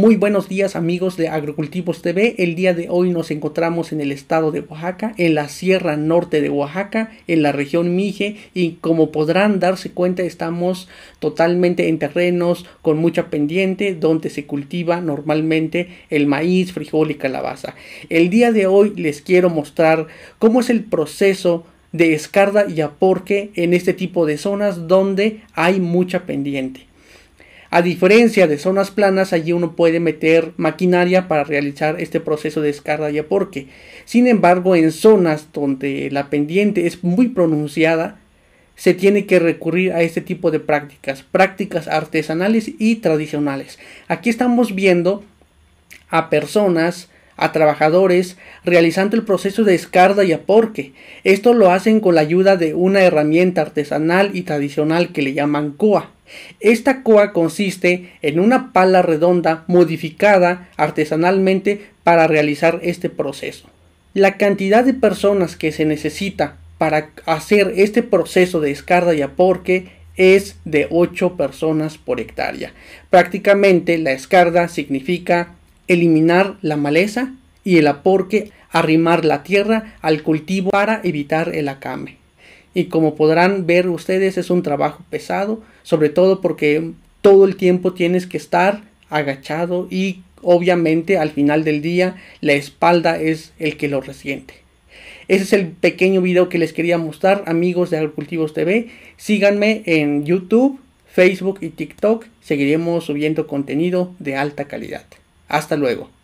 Muy buenos días amigos de Agrocultivos TV. El día de hoy nos encontramos en el estado de Oaxaca, en la sierra norte de Oaxaca, en la región Mije y como podrán darse cuenta estamos totalmente en terrenos con mucha pendiente donde se cultiva normalmente el maíz, frijol y calabaza. El día de hoy les quiero mostrar cómo es el proceso de escarda y aporque en este tipo de zonas donde hay mucha pendiente. A diferencia de zonas planas, allí uno puede meter maquinaria para realizar este proceso de descarga y aporque. Sin embargo, en zonas donde la pendiente es muy pronunciada, se tiene que recurrir a este tipo de prácticas, prácticas artesanales y tradicionales. Aquí estamos viendo a personas, a trabajadores, realizando el proceso de escarda y aporque. Esto lo hacen con la ayuda de una herramienta artesanal y tradicional que le llaman coa. Esta coa consiste en una pala redonda modificada artesanalmente para realizar este proceso. La cantidad de personas que se necesita para hacer este proceso de escarda y aporque es de 8 personas por hectárea. Prácticamente la escarda significa eliminar la maleza y el aporque arrimar la tierra al cultivo para evitar el acame. Y como podrán ver ustedes, es un trabajo pesado, sobre todo porque todo el tiempo tienes que estar agachado y obviamente al final del día la espalda es el que lo resiente. Ese es el pequeño video que les quería mostrar, amigos de Agrocultivos TV. Síganme en YouTube, Facebook y TikTok. Seguiremos subiendo contenido de alta calidad. Hasta luego.